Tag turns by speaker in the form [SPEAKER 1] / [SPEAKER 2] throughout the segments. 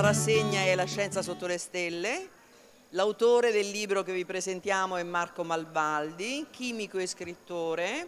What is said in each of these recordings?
[SPEAKER 1] La rassegna è La scienza sotto le stelle. L'autore del libro che vi presentiamo è Marco Malvaldi, chimico e scrittore.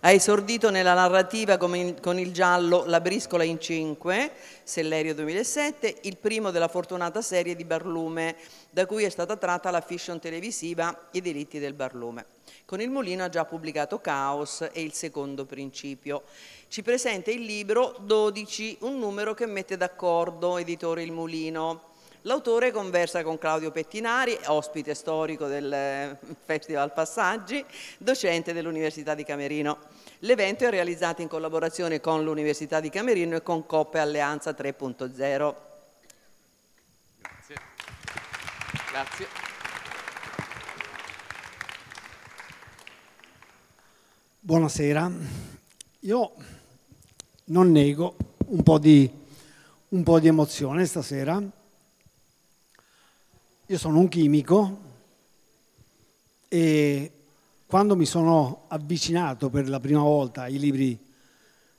[SPEAKER 1] Ha esordito nella narrativa con il, con il giallo La briscola in 5, Sellerio 2007, il primo della fortunata serie di Barlume, da cui è stata tratta la fiction televisiva I delitti del Barlume. Con il Molino ha già pubblicato Caos e il secondo principio. Ci presenta il libro 12, un numero che mette d'accordo editore Il Molino. L'autore conversa con Claudio Pettinari, ospite storico del eh, Festival Passaggi, docente dell'Università di Camerino. L'evento è realizzato in collaborazione con l'Università di Camerino e con Coppe Alleanza 3.0. Grazie. Grazie.
[SPEAKER 2] Buonasera. Io non nego un po' di, un po di emozione stasera. Io sono un chimico e quando mi sono avvicinato per la prima volta ai libri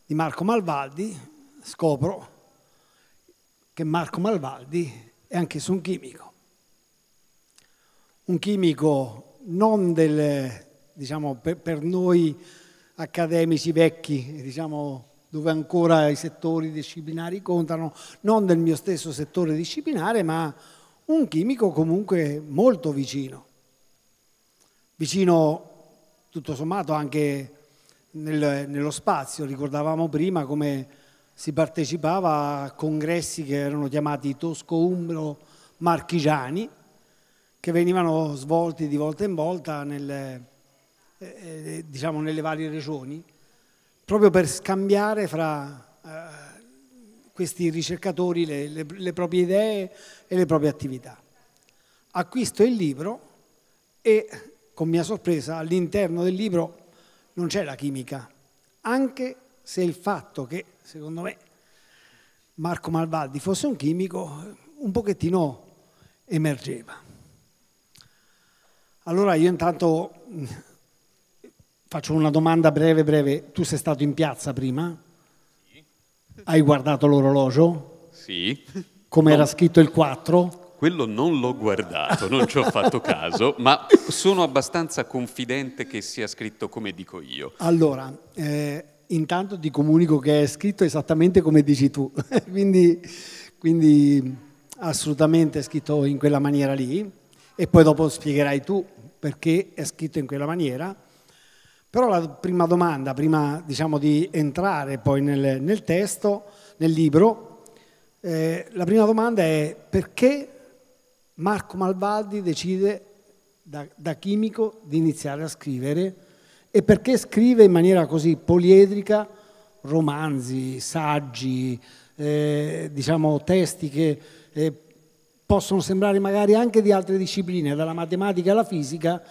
[SPEAKER 2] di Marco Malvaldi, scopro che Marco Malvaldi è anch'esso un chimico. Un chimico non del, diciamo, per, per noi accademici vecchi, diciamo, dove ancora i settori disciplinari contano, non del mio stesso settore disciplinare, ma un chimico comunque molto vicino. Vicino tutto sommato anche nel, nello spazio, ricordavamo prima come si partecipava a congressi che erano chiamati tosco-umbro-marchigiani, che venivano svolti di volta in volta nel, eh, eh, diciamo nelle varie regioni, proprio per scambiare fra eh, questi ricercatori le, le, le proprie idee e le proprie attività. Acquisto il libro e con mia sorpresa all'interno del libro non c'è la chimica, anche se il fatto che secondo me Marco Malvaldi fosse un chimico un pochettino emergeva. Allora io intanto Faccio una domanda breve, breve. Tu sei stato in piazza prima? Sì. Hai guardato l'orologio? Sì. Come era no. scritto il 4?
[SPEAKER 3] Quello non l'ho guardato, non ci ho fatto caso, ma sono abbastanza confidente che sia scritto come dico io. Allora,
[SPEAKER 2] eh, intanto ti comunico che è scritto esattamente come dici tu, quindi, quindi, assolutamente è scritto in quella maniera lì e poi dopo spiegherai tu perché è scritto in quella maniera però la prima domanda, prima diciamo, di entrare poi nel, nel testo, nel libro, eh, la prima domanda è perché Marco Malvaldi decide da, da, chimico di iniziare a scrivere e perché scrive in maniera così poliedrica romanzi, saggi, eh, diciamo, testi che eh, possono sembrare magari anche di altre discipline, dalla matematica alla fisica,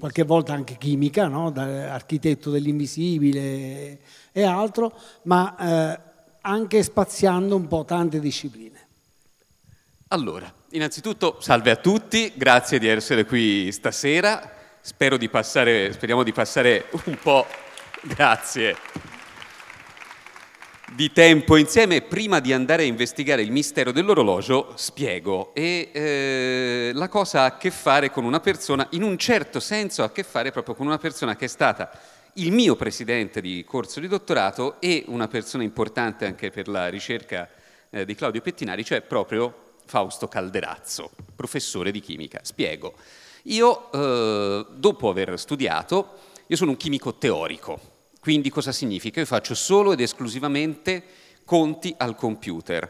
[SPEAKER 2] qualche volta anche chimica, no? da architetto dell'invisibile e altro, ma eh, anche spaziando un po' tante discipline.
[SPEAKER 3] Allora, innanzitutto salve a tutti, grazie di essere qui stasera, Spero di passare, speriamo di passare un po', grazie di tempo insieme, prima di andare a investigare il mistero dell'orologio, spiego. E eh, la cosa ha a che fare con una persona, in un certo senso ha a che fare proprio con una persona che è stata il mio presidente di corso di dottorato e una persona importante anche per la ricerca eh, di Claudio Pettinari, cioè proprio Fausto Calderazzo, professore di chimica. Spiego. Io, eh, dopo aver studiato, io sono un chimico teorico, quindi cosa significa? Io faccio solo ed esclusivamente conti al computer.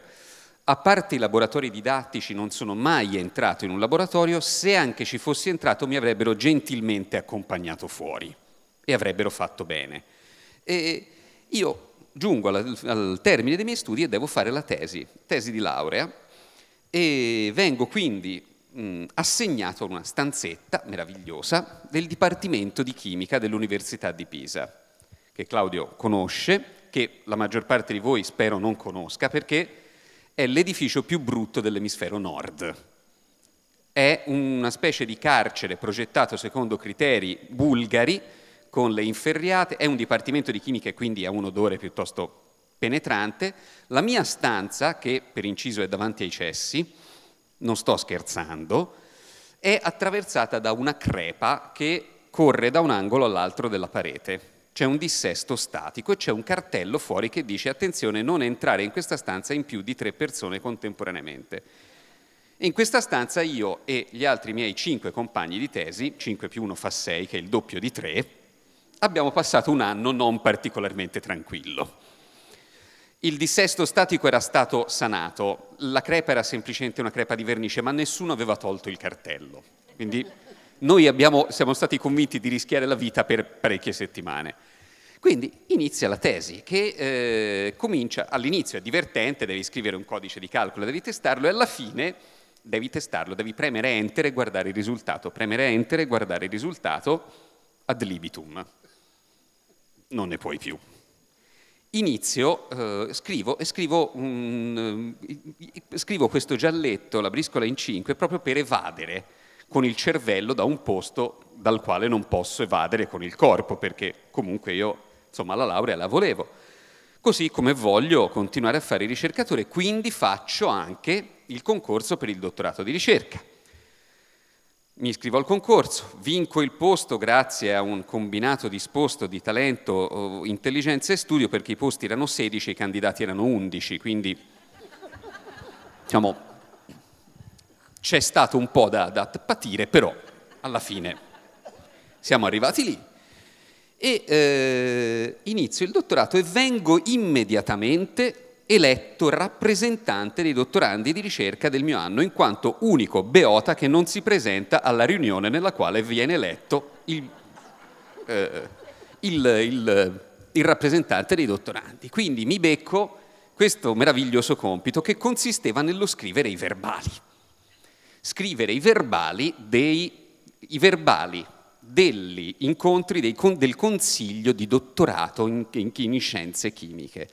[SPEAKER 3] A parte i laboratori didattici non sono mai entrato in un laboratorio, se anche ci fossi entrato mi avrebbero gentilmente accompagnato fuori e avrebbero fatto bene. E io giungo al, al termine dei miei studi e devo fare la tesi, tesi di laurea, e vengo quindi mh, assegnato a una stanzetta meravigliosa del Dipartimento di Chimica dell'Università di Pisa che Claudio conosce, che la maggior parte di voi spero non conosca, perché è l'edificio più brutto dell'emisfero nord. È una specie di carcere progettato secondo criteri bulgari, con le inferriate, è un dipartimento di chimica e quindi ha un odore piuttosto penetrante. La mia stanza, che per inciso è davanti ai cessi, non sto scherzando, è attraversata da una crepa che corre da un angolo all'altro della parete c'è un dissesto statico e c'è un cartello fuori che dice attenzione non entrare in questa stanza in più di tre persone contemporaneamente. In questa stanza io e gli altri miei cinque compagni di tesi, 5 più 1 fa 6 che è il doppio di 3, abbiamo passato un anno non particolarmente tranquillo. Il dissesto statico era stato sanato, la crepa era semplicemente una crepa di vernice, ma nessuno aveva tolto il cartello. Quindi noi abbiamo, siamo stati convinti di rischiare la vita per parecchie settimane. Quindi inizia la tesi che eh, comincia all'inizio, è divertente, devi scrivere un codice di calcolo, devi testarlo e alla fine devi testarlo, devi premere enter e guardare il risultato, premere enter e guardare il risultato ad libitum. Non ne puoi più. Inizio, eh, scrivo e scrivo, un, eh, scrivo questo gialletto, la briscola in 5, proprio per evadere con il cervello da un posto dal quale non posso evadere con il corpo, perché comunque io, insomma, la laurea la volevo. Così come voglio continuare a fare il ricercatore, quindi faccio anche il concorso per il dottorato di ricerca. Mi iscrivo al concorso, vinco il posto grazie a un combinato disposto di talento, intelligenza e studio, perché i posti erano 16 e i candidati erano 11, quindi diciamo c'è stato un po' da, da patire, però alla fine siamo arrivati lì. E eh, inizio il dottorato e vengo immediatamente eletto rappresentante dei dottorandi di ricerca del mio anno, in quanto unico beota che non si presenta alla riunione nella quale viene eletto il, eh, il, il, il rappresentante dei dottorandi. Quindi mi becco questo meraviglioso compito che consisteva nello scrivere i verbali scrivere i verbali, dei, i verbali degli incontri dei, del consiglio di dottorato in, in, in scienze chimiche.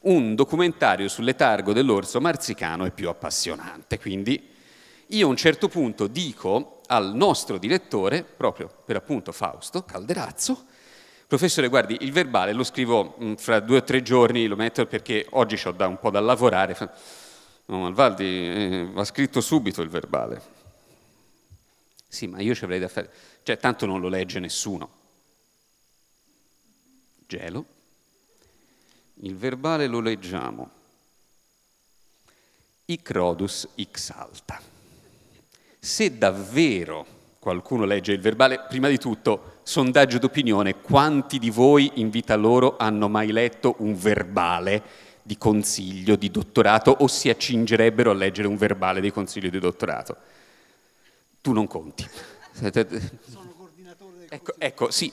[SPEAKER 3] Un documentario sul letargo dell'orso marzicano è più appassionante, quindi io a un certo punto dico al nostro direttore, proprio per appunto Fausto Calderazzo, professore guardi il verbale lo scrivo mm, fra due o tre giorni, lo metto perché oggi ho da un po' da lavorare, No, Malvaldi eh, va scritto subito il verbale. Sì, ma io ci avrei da fare... Cioè, tanto non lo legge nessuno. Gelo. Il verbale lo leggiamo. Icrodus ixalta. Se davvero qualcuno legge il verbale, prima di tutto, sondaggio d'opinione, quanti di voi in vita loro hanno mai letto un verbale di consiglio di dottorato o si accingerebbero a leggere un verbale di consiglio di dottorato. Tu non conti. Sono coordinatore del ecco, ecco, sì.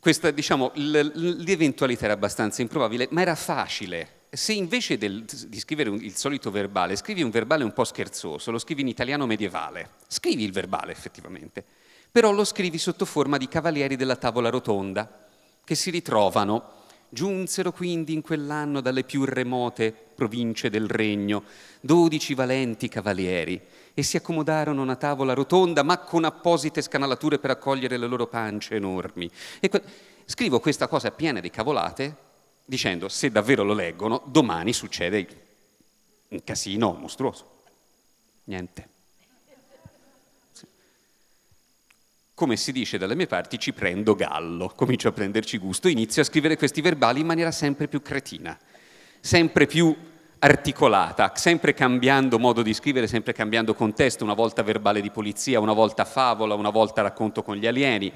[SPEAKER 3] Questa, diciamo, l'eventualità era abbastanza improbabile, ma era facile. Se invece del, di scrivere un, il solito verbale, scrivi un verbale un po' scherzoso, lo scrivi in italiano medievale, scrivi il verbale effettivamente, però lo scrivi sotto forma di cavalieri della tavola rotonda che si ritrovano Giunsero quindi in quell'anno dalle più remote province del regno dodici valenti cavalieri e si accomodarono a una tavola rotonda ma con apposite scanalature per accogliere le loro pance enormi. Que- scrivo questa cosa piena di cavolate dicendo se davvero lo leggono domani succede un casino mostruoso. Niente. come si dice dalle mie parti, ci prendo gallo, comincio a prenderci gusto, inizio a scrivere questi verbali in maniera sempre più cretina, sempre più articolata, sempre cambiando modo di scrivere, sempre cambiando contesto, una volta verbale di polizia, una volta favola, una volta racconto con gli alieni,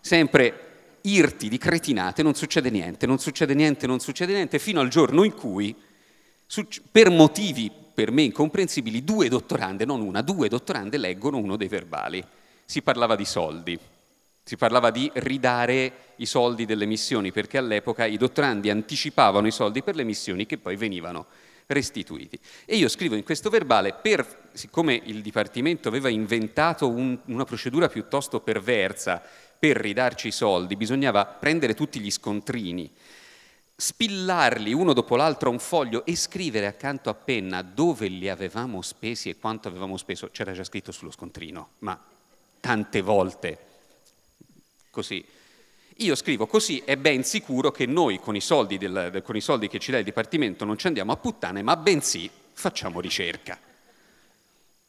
[SPEAKER 3] sempre irti di cretinate, non succede niente, non succede niente, non succede niente, fino al giorno in cui, per motivi per me incomprensibili, due dottorande, non una, due dottorande leggono uno dei verbali si parlava di soldi, si parlava di ridare i soldi delle missioni, perché all'epoca i dottorandi anticipavano i soldi per le missioni che poi venivano restituiti. E io scrivo in questo verbale, per, siccome il Dipartimento aveva inventato un, una procedura piuttosto perversa per ridarci i soldi, bisognava prendere tutti gli scontrini, spillarli uno dopo l'altro a un foglio e scrivere accanto a penna dove li avevamo spesi e quanto avevamo speso. C'era già scritto sullo scontrino, ma tante volte. Così. Io scrivo così è ben sicuro che noi con i soldi, del, con i soldi che ci dà il Dipartimento non ci andiamo a puttane, ma bensì facciamo ricerca.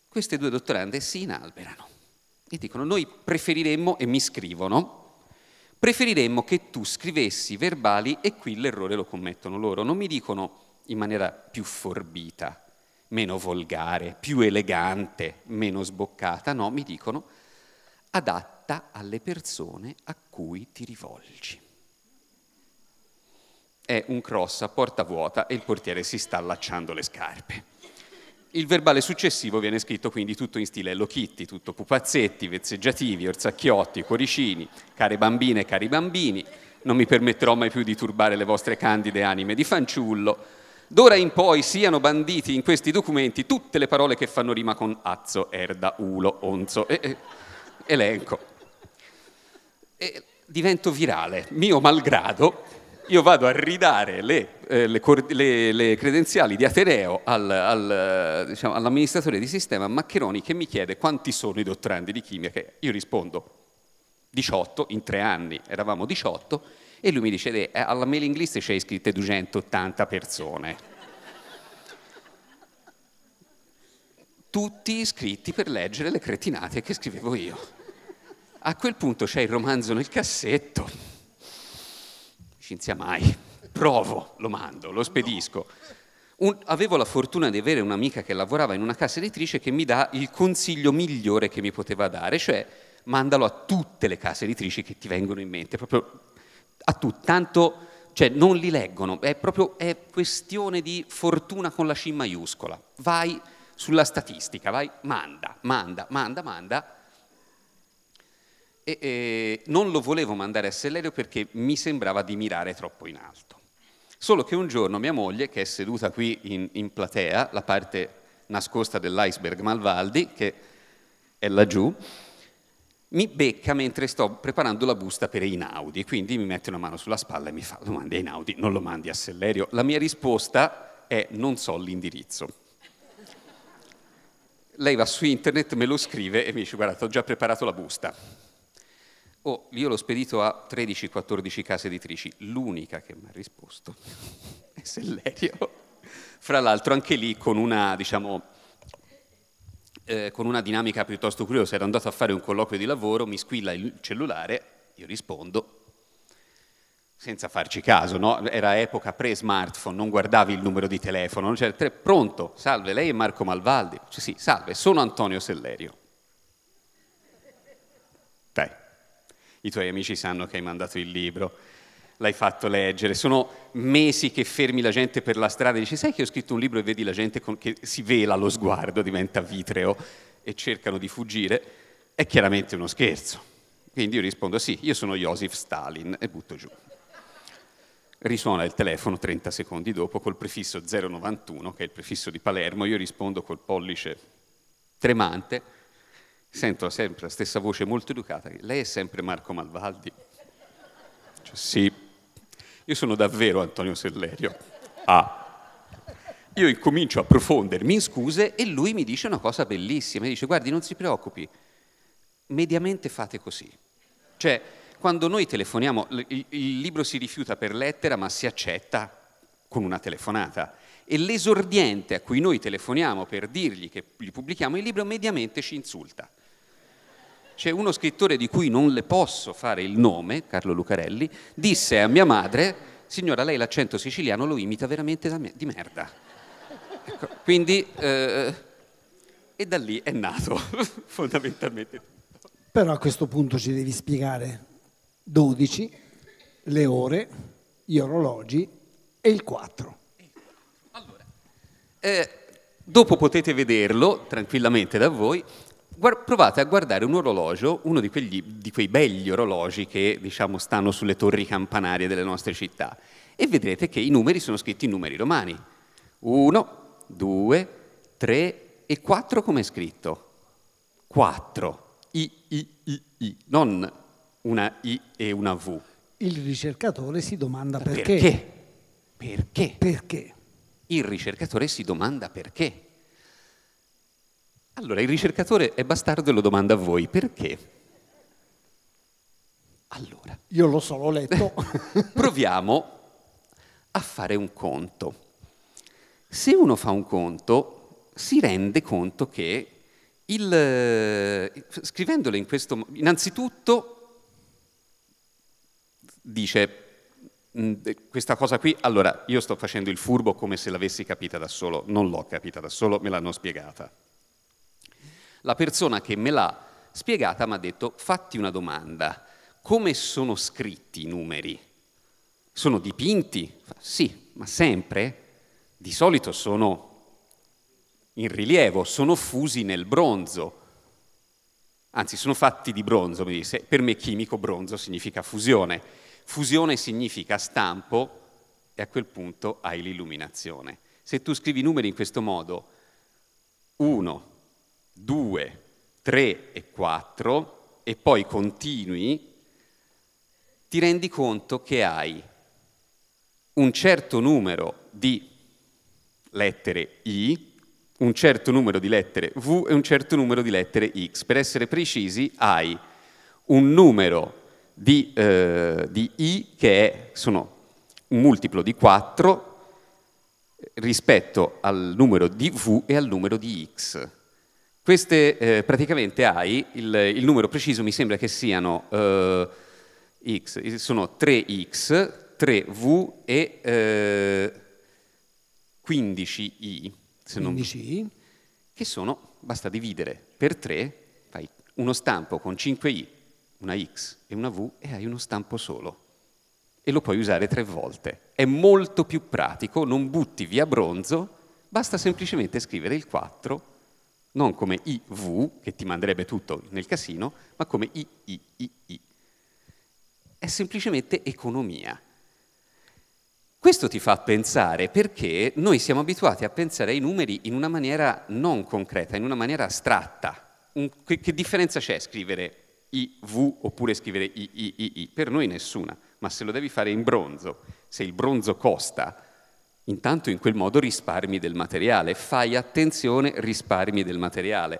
[SPEAKER 3] Queste due dottorande si inalberano e dicono noi preferiremmo, e mi scrivono, preferiremmo che tu scrivessi verbali e qui l'errore lo commettono loro, non mi dicono in maniera più forbita, meno volgare, più elegante, meno sboccata, no, mi dicono adatta alle persone a cui ti rivolgi. È un cross a porta vuota e il portiere si sta allacciando le scarpe. Il verbale successivo viene scritto quindi tutto in stile Lochitti, tutto pupazzetti, vezzeggiativi, orzacchiotti, cuoricini, care bambine, cari bambini, non mi permetterò mai più di turbare le vostre candide anime di fanciullo, D'ora in poi siano banditi in questi documenti tutte le parole che fanno rima con azzo, erda, ulo, onzo. E, e elenco. E divento virale, mio malgrado, io vado a ridare le, eh, le, le, le credenziali di Ateneo al, al, diciamo, all'amministratore di sistema Maccheroni che mi chiede quanti sono i dottorandi di chimica. Io rispondo 18, in tre anni eravamo 18, e lui mi dice, eh, eh, alla mailing list c'è iscritte 280 persone. Tutti iscritti per leggere le cretinate che scrivevo io. A quel punto c'è il romanzo nel cassetto, cinzia mai, provo, lo mando, lo spedisco. Un, avevo la fortuna di avere un'amica che lavorava in una casa editrice che mi dà il consiglio migliore che mi poteva dare, cioè mandalo a tutte le case editrici che ti vengono in mente, proprio a tutti, tanto cioè, non li leggono, è proprio è questione di fortuna con la C maiuscola. Vai sulla statistica, vai, manda, manda, manda, manda, e, e, non lo volevo mandare a Sellerio perché mi sembrava di mirare troppo in alto. Solo che un giorno mia moglie, che è seduta qui in, in platea, la parte nascosta dell'iceberg Malvaldi, che è laggiù, mi becca mentre sto preparando la busta per Einaudi, quindi mi mette una mano sulla spalla e mi fa domande a Einaudi, non lo mandi a Sellerio. La mia risposta è non so l'indirizzo. Lei va su internet, me lo scrive e mi dice guarda, ho già preparato la busta. Oh, io l'ho spedito a 13-14 case editrici, l'unica che mi ha risposto è Sellerio. Fra l'altro anche lì con una, diciamo, eh, con una dinamica piuttosto curiosa, ero andato a fare un colloquio di lavoro, mi squilla il cellulare, io rispondo, senza farci caso, no? era epoca pre-smartphone, non guardavi il numero di telefono, non pronto, salve, lei è Marco Malvaldi, cioè, sì, salve, sono Antonio Sellerio. i tuoi amici sanno che hai mandato il libro, l'hai fatto leggere, sono mesi che fermi la gente per la strada e dici sai che ho scritto un libro e vedi la gente con, che si vela lo sguardo, diventa vitreo e cercano di fuggire, è chiaramente uno scherzo. Quindi io rispondo sì, io sono Joseph Stalin e butto giù. Risuona il telefono 30 secondi dopo col prefisso 091, che è il prefisso di Palermo, io rispondo col pollice tremante sento sempre la stessa voce molto educata, lei è sempre Marco Malvaldi. Cioè, sì, io sono davvero Antonio Sellerio. Ah. Io incomincio a profondermi in scuse e lui mi dice una cosa bellissima, mi dice guardi non si preoccupi, mediamente fate così. Cioè, quando noi telefoniamo, il, il libro si rifiuta per lettera ma si accetta con una telefonata e l'esordiente a cui noi telefoniamo per dirgli che gli pubblichiamo il libro mediamente ci insulta. C'è uno scrittore di cui non le posso fare il nome, Carlo Lucarelli, disse a mia madre, signora lei l'accento siciliano lo imita veramente di merda. Ecco, quindi, eh, e da lì è nato fondamentalmente.
[SPEAKER 2] Però a questo punto ci devi spiegare 12, le ore, gli orologi e il 4. Allora,
[SPEAKER 3] eh, dopo potete vederlo tranquillamente da voi, provate a guardare un orologio, uno di, quegli, di quei begli orologi che diciamo, stanno sulle torri campanarie delle nostre città e vedrete che i numeri sono scritti in numeri romani. 1, 2, 3 e 4 come è scritto? 4. I, I, I, I, non una I e una V.
[SPEAKER 2] Il ricercatore si domanda perché. Perché? Perché? Perché?
[SPEAKER 3] Il ricercatore si domanda perché. Allora, il ricercatore è bastardo e lo domanda a voi, perché?
[SPEAKER 2] Allora. Io lo so, l'ho letto.
[SPEAKER 3] proviamo a fare un conto. Se uno fa un conto, si rende conto che il, scrivendolo in questo modo, innanzitutto dice mm, questa cosa qui, allora io sto facendo il furbo come se l'avessi capita da solo, non l'ho capita da solo, me l'hanno spiegata. La persona che me l'ha spiegata mi ha detto fatti una domanda, come sono scritti i numeri? Sono dipinti? Sì, ma sempre? Di solito sono in rilievo, sono fusi nel bronzo. Anzi, sono fatti di bronzo, mi disse. Per me chimico bronzo significa fusione. Fusione significa stampo e a quel punto hai l'illuminazione. Se tu scrivi i numeri in questo modo, 1, 2, 3 e 4 e poi continui, ti rendi conto che hai un certo numero di lettere I, un certo numero di lettere V e un certo numero di lettere X. Per essere precisi hai un numero di, eh, di I che è, sono un multiplo di 4 rispetto al numero di V e al numero di X. Queste eh, praticamente hai il, il, numero preciso, mi sembra che siano eh, x, sono 3x, 3v e eh, 15i, 15i. Non, che sono, basta dividere per 3, fai uno stampo con 5i, una x e una v e hai uno stampo solo e lo puoi usare tre volte. È molto più pratico, non butti via bronzo, basta semplicemente scrivere il 4 non come IV, che ti manderebbe tutto nel casino, ma come IIII. È semplicemente economia. Questo ti fa pensare perché noi siamo abituati a pensare ai numeri in una maniera non concreta, in una maniera astratta. Un, che, che, differenza c'è scrivere IV oppure scrivere IIII? Per noi nessuna, ma se lo devi fare in bronzo, se il bronzo costa, Intanto in quel modo risparmi del materiale, fai attenzione, risparmi del materiale.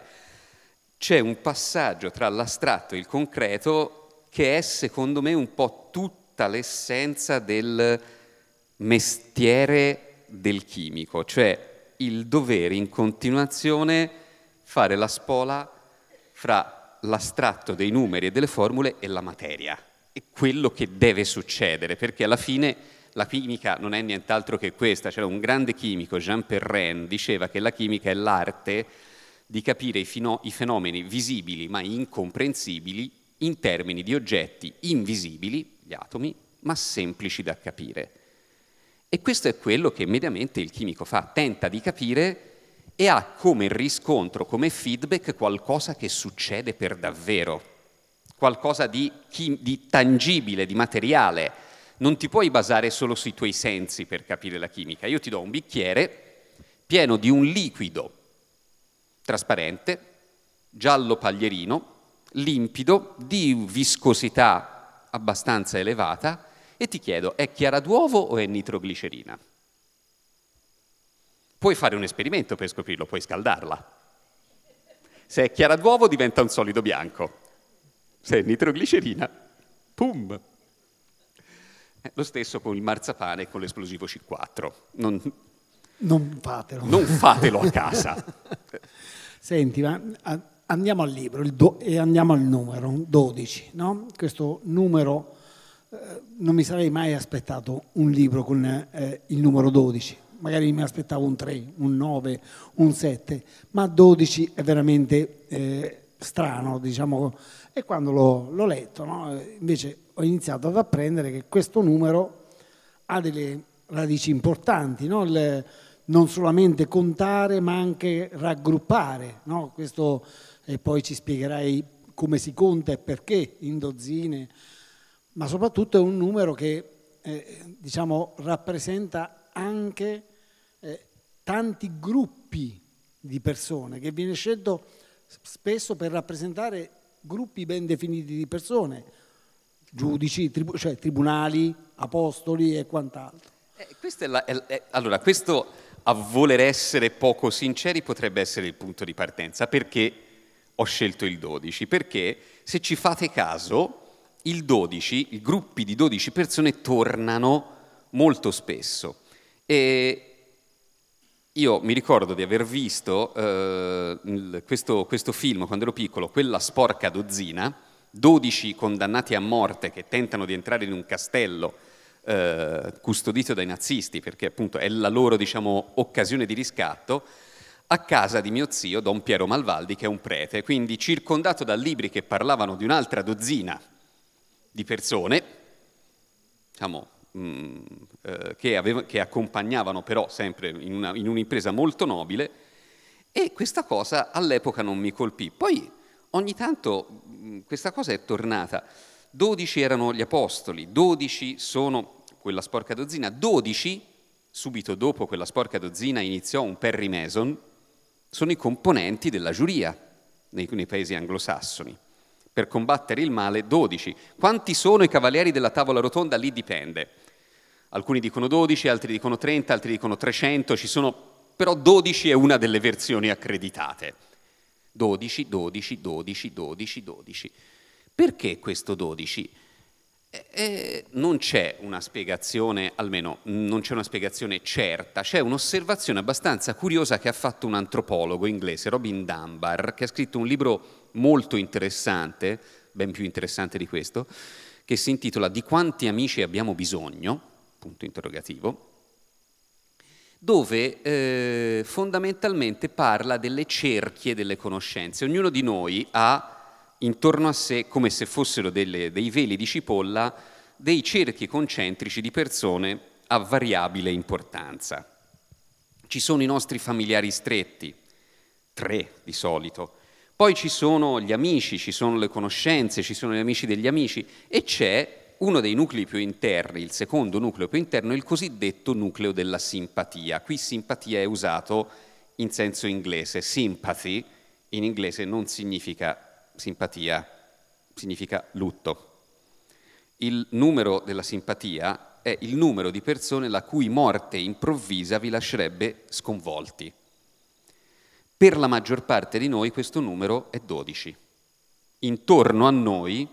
[SPEAKER 3] C'è un passaggio tra l'astratto e il concreto che è secondo me un po' tutta l'essenza del mestiere del chimico, cioè il dovere in continuazione fare la spola fra l'astratto dei numeri e delle formule e la materia e quello che deve succedere, perché alla fine la chimica non è nient'altro che questa, cioè un grande chimico, Jean Perrin, diceva che la chimica è l'arte di capire i fenomeni visibili ma incomprensibili in termini di oggetti invisibili, gli atomi, ma semplici da capire. E questo è quello che mediamente il chimico fa, tenta di capire e ha come riscontro, come feedback qualcosa che succede per davvero, qualcosa di, di tangibile, di materiale, non ti puoi basare solo sui tuoi sensi per capire la chimica. Io ti do un bicchiere pieno di un liquido trasparente, giallo paglierino, limpido, di viscosità abbastanza elevata e ti chiedo è chiara d'uovo o è nitroglicerina? Puoi fare un esperimento per scoprirlo, puoi scaldarla. Se è chiara d'uovo diventa un solido bianco, se è nitroglicerina, pum, eh, lo stesso con il marzapane e con l'esplosivo C4. Non,
[SPEAKER 2] non fatelo. Non fatelo a casa. Senti, ma andiamo al libro do, e andiamo al numero 12, no? Questo numero, eh, non mi sarei mai aspettato un libro con eh, il numero 12, magari mi aspettavo un 3, un 9, un 7, ma 12 è veramente eh, strano, diciamo, e quando l'ho, l'ho letto, no? invece ho iniziato ad apprendere che questo numero ha delle radici importanti, no? Il, non solamente contare ma anche raggruppare, no? questo, e poi ci spiegherai come si conta e perché in dozzine, ma soprattutto è un numero che eh, diciamo, rappresenta anche eh, tanti gruppi di persone, che viene scelto spesso per rappresentare gruppi ben definiti di persone, giudici, tribu- cioè tribunali, apostoli e quant'altro.
[SPEAKER 3] Eh, è la, è, è, allora, questo a voler essere poco sinceri potrebbe essere il punto di partenza. Perché ho scelto il 12? Perché se ci fate caso, il 12, i gruppi di 12 persone tornano molto spesso. E io mi ricordo di aver visto eh, questo, questo film quando ero piccolo, quella sporca dozzina, 12 condannati a morte che tentano di entrare in un castello eh, custodito dai nazisti, perché appunto è la loro diciamo, occasione di riscatto, a casa di mio zio Don Piero Malvaldi, che è un prete, quindi circondato da libri che parlavano di un'altra dozzina di persone, diciamo, mh, mm, eh, che, aveva, che, accompagnavano però sempre in, una, in un'impresa molto nobile, e questa cosa all'epoca non mi colpì. Poi ogni tanto Mm, questa cosa è tornata. 12 erano gli apostoli, 12 sono quella sporca dozzina, 12, subito dopo quella sporca dozzina iniziò un Perry Mason, sono i componenti della giuria nei, nei paesi anglosassoni. Per combattere il male 12. Quanti sono i cavalieri della tavola rotonda? Lì dipende. Alcuni dicono 12, altri dicono 30, altri dicono 300, ci sono però 12 è una delle versioni accreditate. 12, 12, 12, 12, 12. Perché questo 12? Eh, eh, non c'è una spiegazione, almeno non c'è una spiegazione certa, c'è un'osservazione abbastanza curiosa che ha fatto un antropologo inglese, Robin Dunbar, che ha scritto un libro molto interessante, ben più interessante di questo, che si intitola Di quanti amici abbiamo bisogno? punto interrogativo, dove eh, fondamentalmente parla delle cerchie delle conoscenze. Ognuno di noi ha intorno a sé, come se fossero delle, dei veli di cipolla, dei cerchi concentrici di persone a variabile importanza. Ci sono i nostri familiari stretti, tre di solito, poi ci sono gli amici, ci sono le conoscenze, ci sono gli amici degli amici e c'è uno dei nuclei più interni, il secondo nucleo più interno, è il cosiddetto nucleo della simpatia. Qui simpatia è usato in senso inglese, sympathy in inglese non significa simpatia, significa lutto. Il numero della simpatia è il numero di persone la cui morte improvvisa vi lascerebbe sconvolti. Per la maggior parte di noi questo numero è 12. Intorno a noi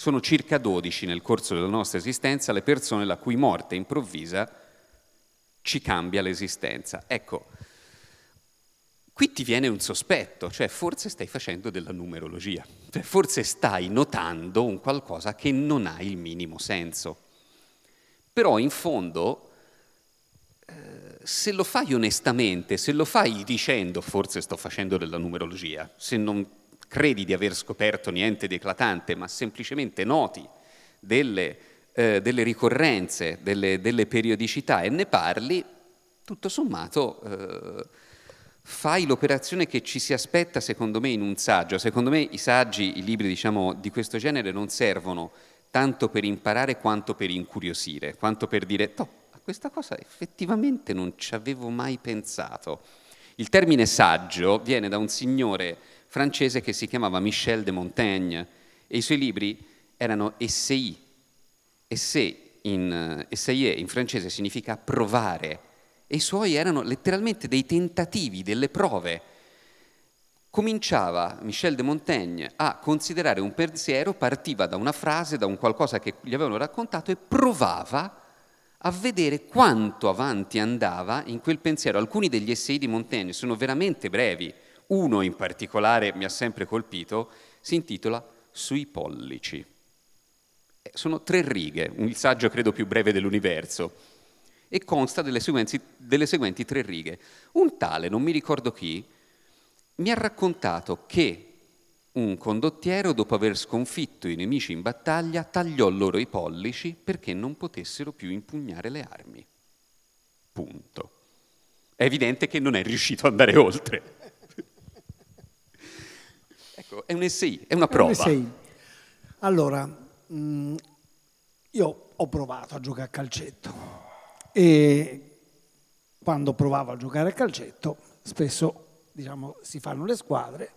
[SPEAKER 3] sono circa 12 nel corso della nostra esistenza le persone la cui morte improvvisa ci cambia l'esistenza. Ecco, qui ti viene un sospetto, cioè forse stai facendo della numerologia, cioè forse stai notando un qualcosa che non ha il minimo senso. Però in fondo, eh, se lo fai onestamente, se lo fai dicendo forse sto facendo della numerologia, se non credi di aver scoperto niente di eclatante, ma semplicemente noti delle, eh, delle ricorrenze, delle, delle, periodicità e ne parli, tutto sommato eh, fai l'operazione che ci si aspetta secondo me in un saggio. Secondo me i saggi, i libri diciamo, di questo genere non servono tanto per imparare quanto per incuriosire, quanto per dire, toh, a questa cosa effettivamente non ci avevo mai pensato. Il termine saggio viene da un signore francese che si chiamava Michel de Montaigne e i suoi libri erano essai. Essai in, eh, essayer in francese significa provare e i suoi erano letteralmente dei tentativi, delle prove. Cominciava Michel de Montaigne a considerare un pensiero, partiva da una frase, da un qualcosa che gli avevano raccontato e provava a vedere quanto avanti andava in quel pensiero. Alcuni degli essai di Montaigne sono veramente brevi, uno in particolare mi ha sempre colpito, si intitola Sui pollici. Eh, sono tre righe, il saggio credo più breve dell'universo, e consta delle, seguenzi, delle seguenti tre righe. Un tale, non mi ricordo chi, mi ha raccontato che un condottiero, dopo aver sconfitto i nemici in battaglia, tagliò loro i pollici perché non potessero più impugnare le armi. Punto. È evidente che non è riuscito ad andare oltre. Ecco, è un essay, è una prova. È un essay.
[SPEAKER 2] Allora, mh, mm, io ho provato a giocare a calcetto e quando provavo a giocare a calcetto spesso diciamo, si fanno le squadre,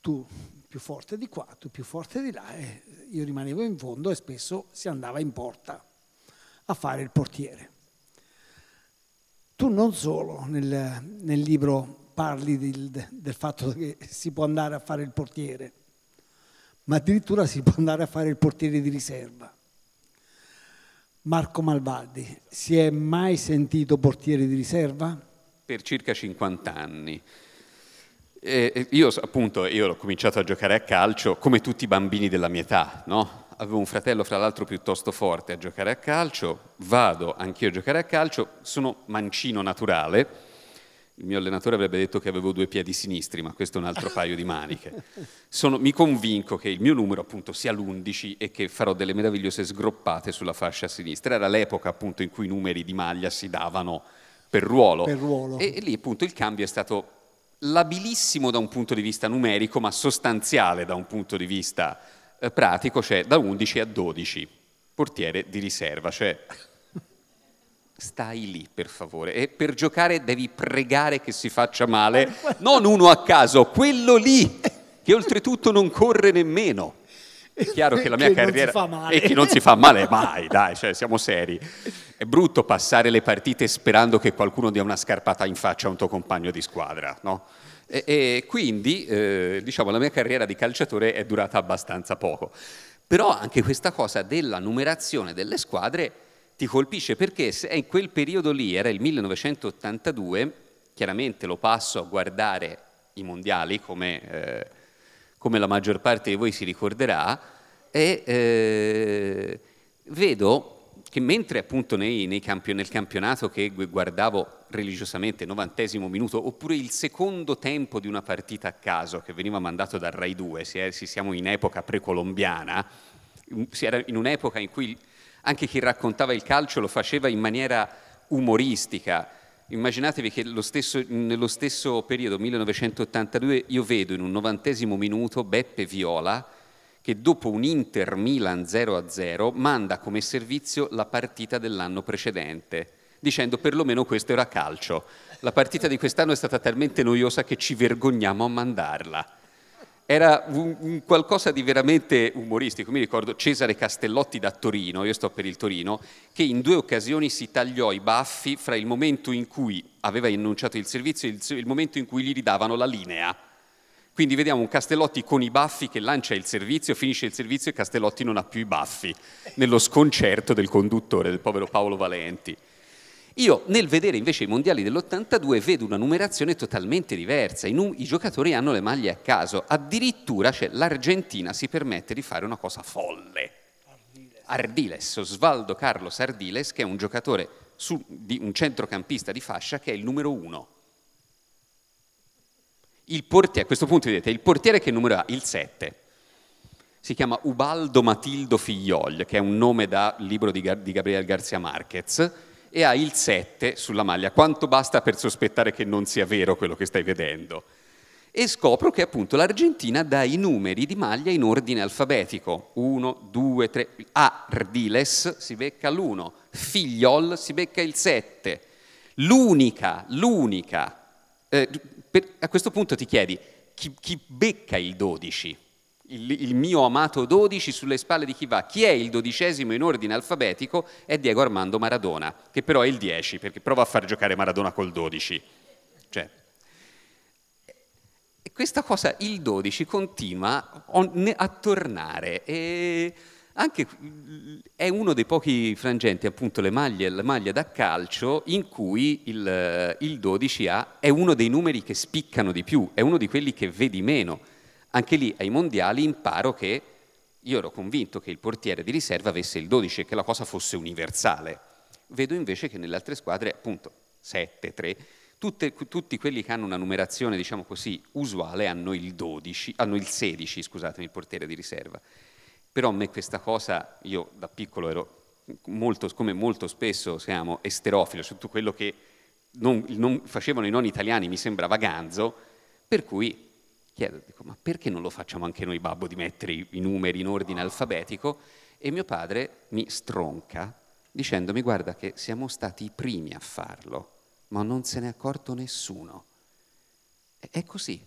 [SPEAKER 2] tu più forte di qua, tu più forte di là, e io rimanevo in fondo e spesso si andava in porta a fare il portiere. Tu non solo nel, nel libro parli del, del fatto che si può andare a fare il portiere, ma addirittura si può andare a fare il portiere di riserva. Marco Malvaldi, si è mai sentito portiere di riserva?
[SPEAKER 3] Per circa 50 anni. E io appunto io ho cominciato a giocare a calcio come tutti i bambini della mia età, no? Avevo un fratello fra l'altro piuttosto forte a giocare a calcio, vado anch'io a giocare a calcio, sono mancino naturale, il mio allenatore avrebbe detto che avevo due piedi sinistri, ma questo è un altro paio di maniche. Sono, mi convinco che il mio numero appunto sia l'11 e che farò delle meravigliose sgroppate sulla fascia sinistra. Era l'epoca appunto in cui i numeri di maglia si davano per ruolo. Per ruolo. E, e lì appunto il cambio è stato labilissimo da un punto di vista numerico, ma sostanziale da un punto di vista eh, pratico, cioè da 11 a 12, portiere di riserva, cioè stai lì per favore e per giocare devi pregare che si faccia male, non uno a caso, quello lì che oltretutto non corre nemmeno. È chiaro che la mia che carriera e che non si fa male mai, dai, cioè, siamo seri. È brutto passare le partite sperando che qualcuno dia una scarpata in faccia a un tuo compagno di squadra, no? E, e quindi, eh, diciamo, la mia carriera di calciatore è durata abbastanza poco. Però anche questa cosa della numerazione delle squadre ti colpisce perché è in quel periodo lì, era il 1982, chiaramente lo passo a guardare i mondiali come, eh, come la maggior parte di voi si ricorderà, e eh, vedo che mentre appunto nei, nei camp- nel campionato che guardavo religiosamente, novantesimo minuto, oppure il secondo tempo di una partita a caso che veniva mandato dal Rai 2, si è, si siamo in epoca precolombiana, si era in un'epoca in cui anche chi raccontava il calcio lo faceva in maniera umoristica. Immaginatevi che stesso, nello stesso periodo, 1982, io vedo in un novantesimo minuto Beppe Viola che dopo un Inter Milan 0-0 manda come servizio la partita dell'anno precedente, dicendo perlomeno questo era calcio. La partita di quest'anno è stata talmente noiosa che ci vergogniamo a mandarla era un, un qualcosa di veramente umoristico. Mi ricordo Cesare Castellotti da Torino, io sto per il Torino, che in due occasioni si tagliò i baffi fra il momento in cui aveva annunciato il servizio e il, il momento in cui gli ridavano la linea. Quindi vediamo un Castellotti con i baffi che lancia il servizio, finisce il servizio e Castellotti non ha più i baffi, nello sconcerto del conduttore, del povero Paolo Valenti. Io nel vedere invece i mondiali dell'82 vedo una numerazione totalmente diversa, I, i giocatori hanno le maglie a caso, addirittura cioè, l'Argentina si permette di fare una cosa folle. Ardiles, Osvaldo Carlos Ardiles, che è un giocatore, su, di, un centrocampista di fascia che è il numero uno. Il portiere, a questo punto vedete, il portiere che numero ha? Il 7. Si chiama Ubaldo Matildo Figliol, che è un nome da libro di, Gab- di Gabriel Garzia Marquez, e ha il 7 sulla maglia. Quanto basta per sospettare che non sia vero quello che stai vedendo? E scopro che appunto l'Argentina dà i numeri di maglia in ordine alfabetico. 1, 2, 3, Ardiles si becca l'1, Figliol si becca il 7. L'unica, l'unica. Eh, per, a questo punto ti chiedi, chi, chi becca il 12? il, il, mio amato 12 sulle spalle di chi va. Chi è il dodicesimo in ordine alfabetico? È Diego Armando Maradona, che però è il 10, perché prova a far giocare Maradona col 12. Cioè, questa cosa, il 12, continua a tornare e anche mm, è uno dei pochi frangenti, appunto, le maglie, la maglia da calcio in cui il, il 12A è uno dei numeri che spiccano di più, è uno di quelli che vedi meno anche lì ai mondiali imparo che io ero convinto che il portiere di riserva avesse il 12 e che la cosa fosse universale. Vedo invece che nelle altre squadre, appunto, 7, 3, tutte, tutti quelli che hanno una numerazione, diciamo così, usuale hanno il, 12, hanno il 16, scusatemi, il portiere di riserva. Però a me questa cosa, io da piccolo ero molto, come molto spesso siamo, esterofilo su tutto quello che non, non facevano i non italiani, mi sembrava ganzo, per cui chiedo, dico, ma perché non lo facciamo anche noi babbo di mettere i, numeri in ordine alfabetico? E mio padre mi stronca dicendomi guarda che siamo stati i primi a farlo, ma non se n'è accorto nessuno. è così.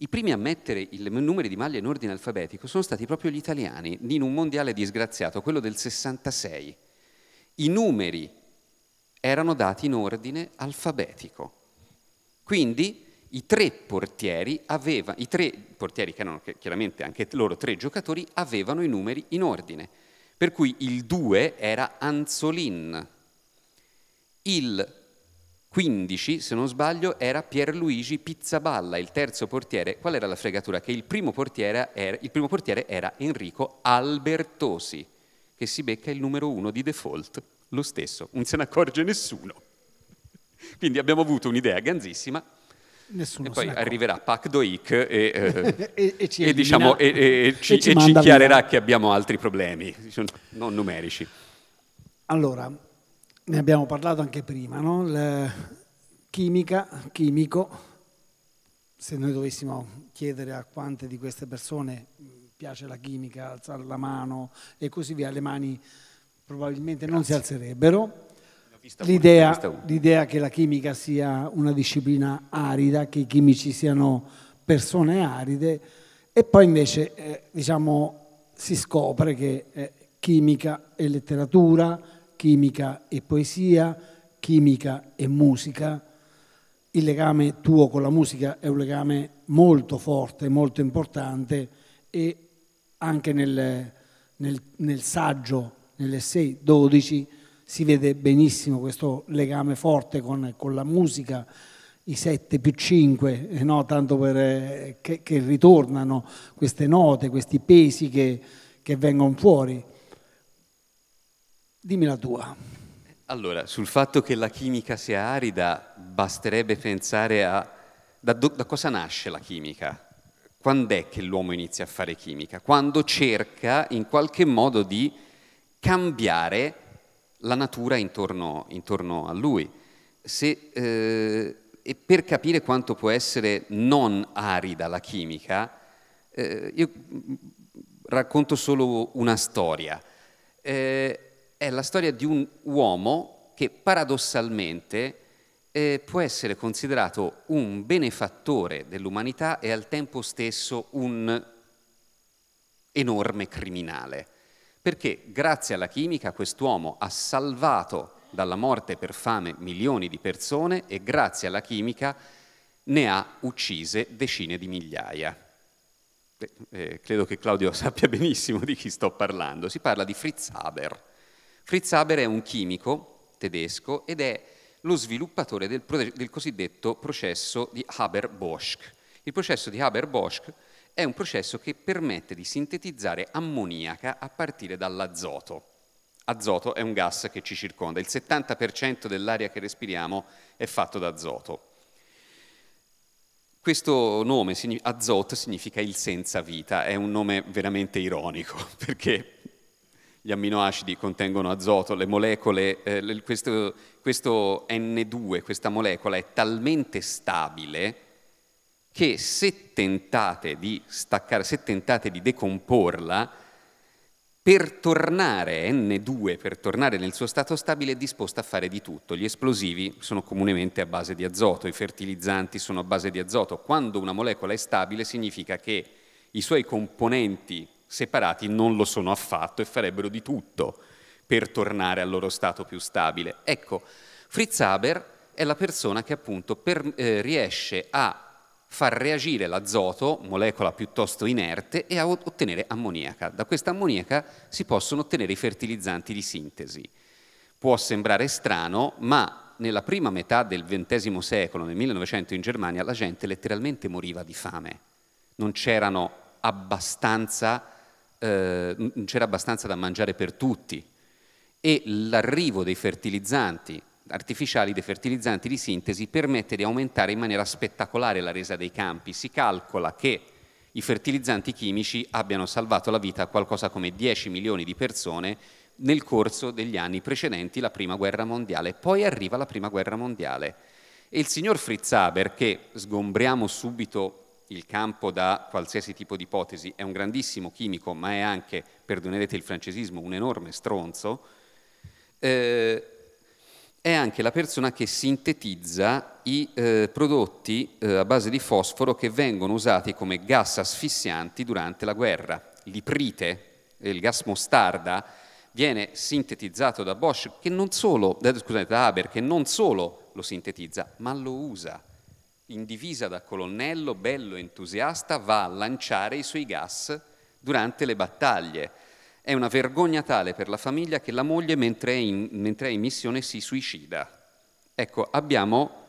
[SPEAKER 3] I primi a mettere i numeri di maglia in ordine alfabetico sono stati proprio gli italiani, in un mondiale disgraziato, quello del 66. I numeri erano dati in ordine alfabetico. Quindi i tre portieri, aveva, i tre portieri che erano chiaramente anche loro tre giocatori, avevano i numeri in ordine. Per cui il 2 era Anzolin, il 15, se non sbaglio, era Pierluigi Pizzaballa, il terzo portiere. Qual era la fregatura? Che il primo portiere era, primo portiere era Enrico Albertosi, che si becca il numero 1 di default, lo stesso, non se ne accorge nessuno. Quindi abbiamo avuto un'idea ganzissima, Nessuno e poi arriverà Pac Doic e, eh, diciamo, e, e, ci, diciamo, ci, ci, ci chiarerà che abbiamo altri problemi, non numerici.
[SPEAKER 2] Allora, ne abbiamo parlato anche prima, no? La chimica, chimico, se noi dovessimo chiedere a quante di queste persone piace la chimica, alzare la mano e così via, le mani probabilmente Grazie. non si alzerebbero l'idea, l'idea che la chimica sia una disciplina arida, che i chimici siano persone aride e poi invece eh, diciamo, si scopre che eh, chimica è letteratura, chimica è poesia, chimica è musica. Il legame tuo con la musica è un legame molto forte, molto importante e anche nel, nel, nel saggio, nell'essay 12, si vede benissimo questo legame forte con, con la musica, i 7 più 5, eh, no? tanto per, eh, che, che, ritornano queste note, questi pesi che, che vengono fuori. Dimmi la tua.
[SPEAKER 3] Allora, sul fatto che la chimica sia arida, basterebbe pensare a da, do, da cosa nasce la chimica. Quando è che l'uomo inizia a fare chimica? Quando cerca in qualche modo di cambiare la natura intorno, intorno a lui. Se, eh, e per capire quanto può essere non arida la chimica, eh, io mm, racconto solo una storia. Eh, è la storia di un uomo che paradossalmente eh, può essere considerato un benefattore dell'umanità e al tempo stesso un enorme criminale perché grazie alla chimica quest'uomo ha salvato dalla morte per fame milioni di persone e grazie alla chimica ne ha uccise decine di migliaia. Beh, eh, credo che Claudio sappia benissimo di chi sto parlando. Si parla di Fritz Haber. Fritz Haber è un chimico tedesco ed è lo sviluppatore del, del cosiddetto processo di Haber-Bosch. Il processo di Haber-Bosch è un processo che permette di sintetizzare ammoniaca a partire dall'azoto. Azoto è un gas che ci circonda, il 70% dell'aria che respiriamo è fatto da azoto. Questo nome, azoto, significa il senza vita, è un nome veramente ironico perché gli amminoacidi contengono azoto, le molecole, eh, questo, questo N2, questa molecola è talmente stabile che se tentate di staccare, se tentate di decomporla, per tornare N2, per tornare nel suo stato stabile, è disposta a fare di tutto. Gli esplosivi sono comunemente a base di azoto, i fertilizzanti sono a base di azoto. Quando una molecola è stabile significa che i suoi componenti separati non lo sono affatto e farebbero di tutto per tornare al loro stato più stabile. Ecco, Fritz Haber è la persona che appunto per, eh, riesce a far reagire l'azoto, molecola piuttosto inerte, e a ottenere ammoniaca. Da questa ammoniaca si possono ottenere i fertilizzanti di sintesi. Può sembrare strano, ma nella prima metà del XX secolo, nel 1900 in Germania, la gente letteralmente moriva di fame. Non c'erano abbastanza, eh, non c'era abbastanza da mangiare per tutti. E l'arrivo dei fertilizzanti artificiali dei fertilizzanti di sintesi permette di aumentare in maniera spettacolare la resa dei campi. Si calcola che i fertilizzanti chimici abbiano salvato la vita a qualcosa come 10 milioni di persone nel corso degli anni precedenti la Prima Guerra Mondiale. Poi arriva la Prima Guerra Mondiale e il signor Fritz Haber, che sgombriamo subito il campo da qualsiasi tipo di ipotesi, è un grandissimo chimico, ma è anche, perdonerete il francesismo, un enorme stronzo, eh, è anche la persona che sintetizza i eh, prodotti eh, a base di fosforo che vengono usati come gas asfissianti durante la guerra. L'iprite, eh, il gas mostarda, viene sintetizzato da Bosch, che non solo, eh, scusate, da Haber, che non solo lo sintetizza, ma lo usa. In divisa da colonnello, bello entusiasta, va a lanciare i suoi gas durante le battaglie. È una vergogna tale per la famiglia che la moglie, mentre è in, mentre è in missione, si suicida. Ecco, abbiamo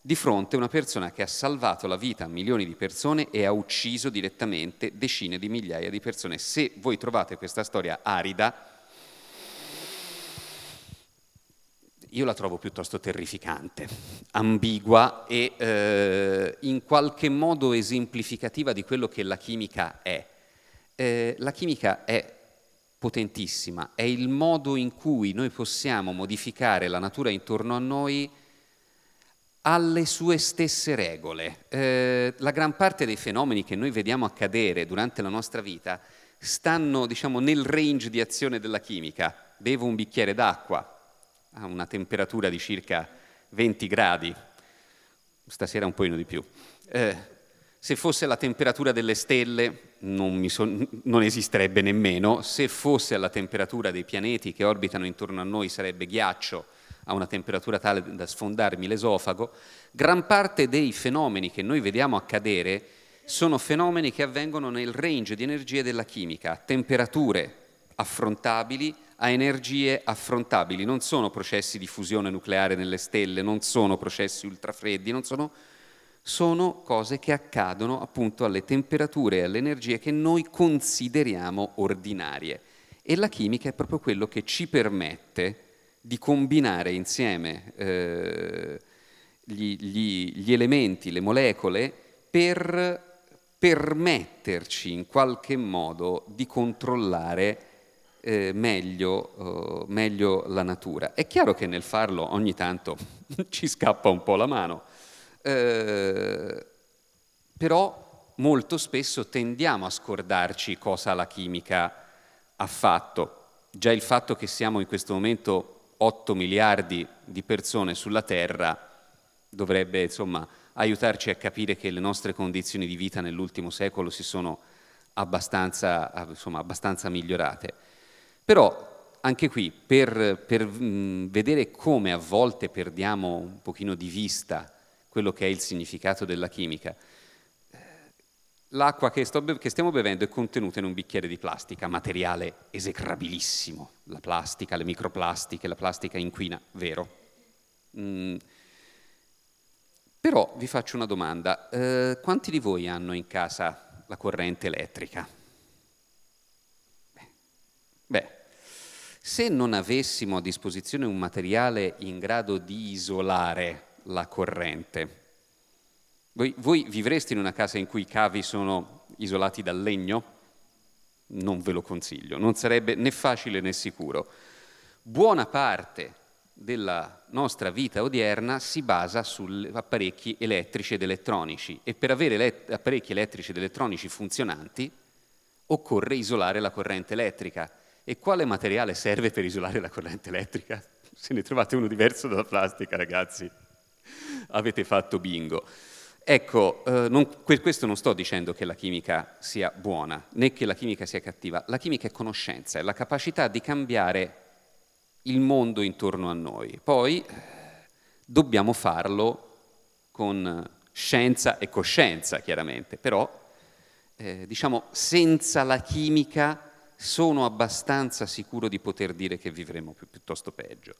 [SPEAKER 3] di fronte una persona che ha salvato la vita a milioni di persone e ha ucciso direttamente decine di migliaia di persone. Se voi trovate questa storia arida, io la trovo piuttosto terrificante, ambigua e eh, in qualche modo esemplificativa di quello che la chimica è. Eh, la chimica è potentissima, è il modo in cui noi possiamo modificare la natura intorno a noi alle sue stesse regole. Eh, la gran parte dei fenomeni che noi vediamo accadere durante la nostra vita stanno, diciamo, nel range di azione della chimica. Bevo un bicchiere d'acqua a una temperatura di circa 20 gradi, stasera un po' di più. Eh, se fosse alla temperatura delle stelle non, so, non, esisterebbe nemmeno, se fosse alla temperatura dei pianeti che orbitano intorno a noi sarebbe ghiaccio a una temperatura tale da sfondarmi l'esofago, gran parte dei fenomeni che noi vediamo accadere sono fenomeni che avvengono nel range di energie della chimica, a temperature affrontabili, a energie affrontabili, non sono processi di fusione nucleare nelle stelle, non sono processi ultrafreddi, non sono sono cose che accadono appunto alle temperature e alle energie che noi consideriamo ordinarie. E la chimica è proprio quello che ci permette di combinare insieme eh, gli, gli, gli elementi, le molecole, per permetterci in qualche modo di controllare eh, meglio, eh, meglio, la natura. È chiaro che nel farlo ogni tanto ci scappa un po' la mano, eh, però molto spesso tendiamo a scordarci cosa la chimica ha fatto. Già il fatto che siamo in questo momento 8 miliardi di persone sulla Terra dovrebbe insomma, aiutarci a capire che le nostre condizioni di vita nell'ultimo secolo si sono abbastanza, insomma, abbastanza migliorate. Però anche qui, per, per mh, vedere come a volte perdiamo un pochino di vista quello che è il significato della chimica. L'acqua che, che, stiamo bevendo è contenuta in un bicchiere di plastica, materiale esecrabilissimo. La plastica, le microplastiche, la plastica inquina, vero. Mm. Però vi faccio una domanda. Eh, quanti di voi hanno in casa la corrente elettrica? Beh, se non avessimo a disposizione un materiale in grado di isolare la corrente. Voi, voi, vivreste in una casa in cui i cavi sono isolati dal legno? Non ve lo consiglio, non sarebbe né facile né sicuro. Buona parte della nostra vita odierna si basa su apparecchi elettrici ed elettronici e per avere let- apparecchi elettrici ed elettronici funzionanti occorre isolare la corrente elettrica. E quale materiale serve per isolare la corrente elettrica? Se ne trovate uno diverso dalla plastica, ragazzi. avete fatto bingo. Ecco, eh, non, questo non sto dicendo che la chimica sia buona, né che la chimica sia cattiva. La chimica è conoscenza, è la capacità di cambiare il mondo intorno a noi. Poi dobbiamo farlo con scienza e coscienza, chiaramente, però eh, diciamo senza la chimica sono abbastanza sicuro di poter dire che vivremo piuttosto peggio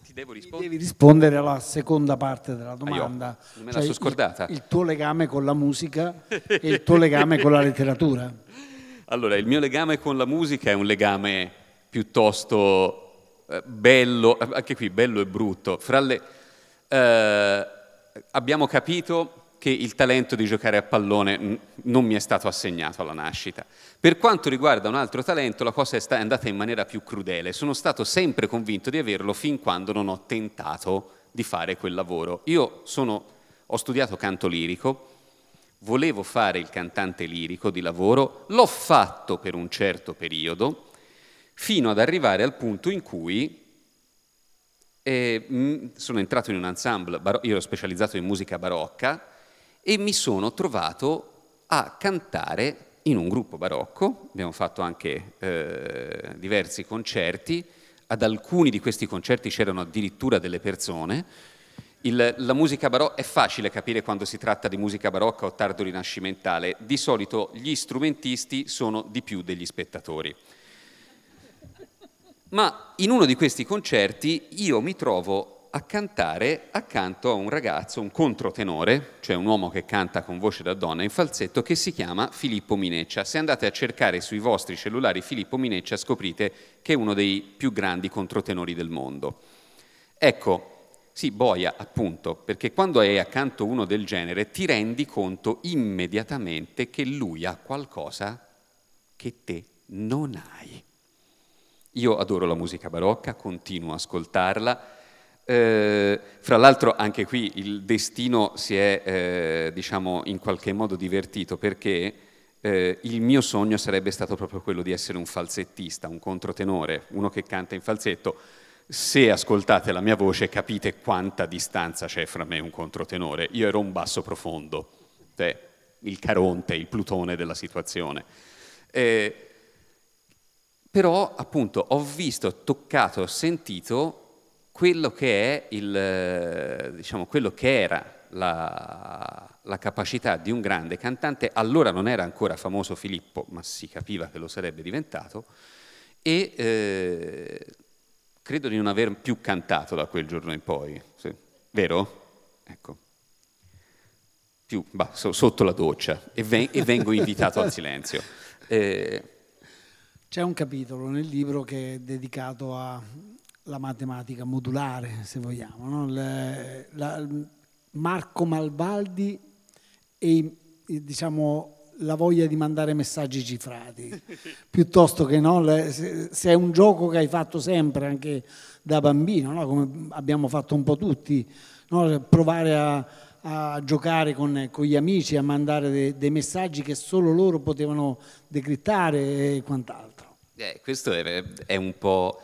[SPEAKER 3] ti devo rispondere. Devi rispondere
[SPEAKER 2] alla seconda parte della domanda. Ah, io, me la cioè, sono scordata. Il, il, tuo legame con la musica e il tuo legame con la letteratura.
[SPEAKER 3] Allora, il mio legame con la musica è un legame piuttosto eh, bello, anche qui bello e brutto. Fra Le, eh, abbiamo capito che il talento di giocare a pallone non mi è stato assegnato alla nascita. Per quanto riguarda un altro talento, la cosa è andata in maniera più crudele. Sono stato sempre convinto di averlo fin quando non ho tentato di fare quel lavoro. Io sono, ho studiato canto lirico, volevo fare il cantante lirico di lavoro, l'ho fatto per un certo periodo, fino ad arrivare al punto in cui eh, sono entrato in un ensemble, io ero specializzato in musica barocca, e mi sono trovato a cantare in un gruppo barocco, abbiamo fatto anche eh, diversi concerti, ad alcuni di questi concerti c'erano addirittura delle persone. Il, la musica barocca è facile capire quando si tratta di musica barocca o tardo rinascimentale, di solito gli strumentisti sono di più degli spettatori. Ma in uno di questi concerti io mi trovo a cantare accanto a un ragazzo, un controtenore, cioè un uomo che canta con voce da donna in falsetto, che si chiama Filippo Mineccia. Se andate a cercare sui vostri cellulari Filippo Mineccia scoprite che è uno dei più grandi controtenori del mondo. Ecco, sì, boia appunto, perché quando hai accanto uno del genere ti rendi conto immediatamente che lui ha qualcosa che te non hai. Io adoro la musica barocca, continuo ad ascoltarla, eh, fra l'altro anche qui il destino si è eh, diciamo in qualche modo divertito perché eh, il mio sogno sarebbe stato proprio quello di essere un falsettista, un controtenore, uno che canta in falsetto. Se ascoltate la mia voce capite quanta distanza c'è fra me e un controtenore. Io ero un basso profondo, cioè il Caronte, il Plutone della situazione. Eh, però appunto ho visto, toccato, sentito quello che, il, eh, diciamo, quello che era la, la, capacità di un grande cantante, allora non era ancora famoso Filippo, ma si capiva che lo sarebbe diventato, e eh, credo di non aver più cantato da quel giorno in poi, sì. vero? Ecco. Più, bah, so, sotto la doccia e, ven- e vengo invitato al silenzio. Eh,
[SPEAKER 2] C'è un capitolo nel libro che è dedicato a la matematica modulare, se vogliamo. No? Le, la, Marco Malvaldi e, diciamo, la voglia di mandare messaggi cifrati, piuttosto che no, le, se, se, è un gioco che hai fatto sempre, anche da bambino, no? come abbiamo fatto un po' tutti, provare a, a giocare con, con, gli amici, a mandare de, dei messaggi che solo loro potevano decrittare e quant'altro.
[SPEAKER 3] Eh, questo è, è un po'